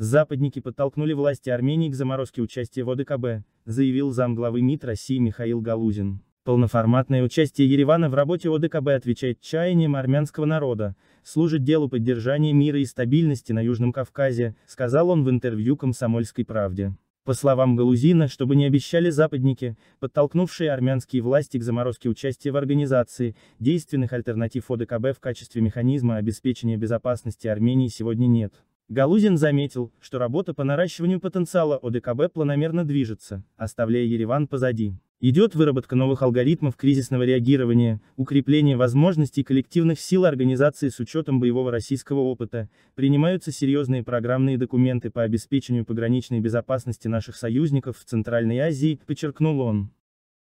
Западники подтолкнули власти Армении к заморозке участия в ОДКБ, заявил замглавы МИД России Михаил Галузин. Полноформатное участие Еревана в работе ОДКБ отвечает чаяниям армянского народа, служит делу поддержания мира и стабильности на Южном Кавказе, сказал он в интервью «Комсомольской правде». По словам Галузина, чтобы не обещали западники, подтолкнувшие армянские власти к заморозке участия в организации, действенных альтернатив ОДКБ в качестве механизма обеспечения безопасности Армении сегодня нет. Галузин заметил, что работа по наращиванию потенциала ОДКБ планомерно движется, оставляя Ереван позади. Идет выработка новых алгоритмов кризисного реагирования, укрепление возможностей коллективных сил организации с учетом боевого российского опыта, принимаются серьезные программные документы по обеспечению пограничной безопасности наших союзников в Центральной Азии, подчеркнул он.